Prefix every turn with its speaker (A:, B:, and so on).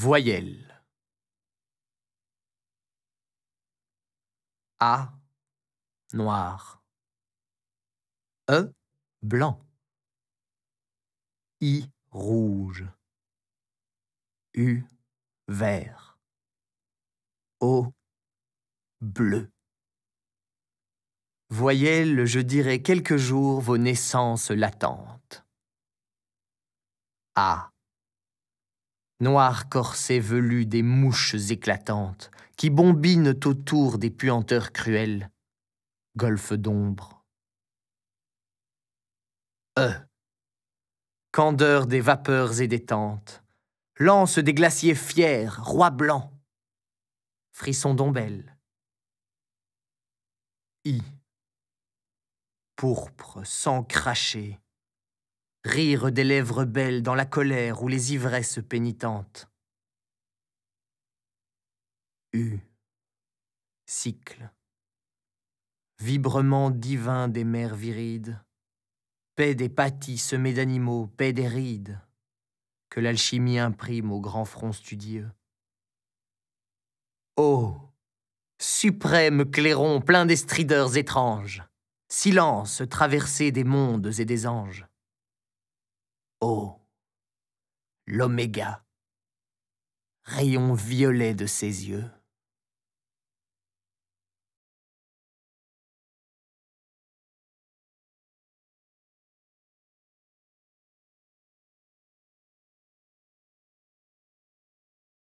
A: Voyelles. A. Noir. E. Blanc. I. Rouge. U. Vert. O. Bleu. Voyelles, je dirai quelques jours vos naissances latentes. A. Noir corset velu des mouches éclatantes, qui bombinent autour des puanteurs cruelles, golfe d'ombre. E. Candeur des vapeurs et des tentes, lance des glaciers fiers, roi blanc, frisson d'ombelle. I. Pourpre sans cracher, rire des lèvres belles dans la colère ou les ivresses pénitentes. U. Cycle. Vibrement divin des mers virides, paix des pâtis semées d'animaux, paix des rides, que l'alchimie imprime au grand front studieux. Ô suprême clairon plein des strideurs étranges, silence traversé des mondes et des anges. Oh, l'oméga, rayon violet de ses yeux.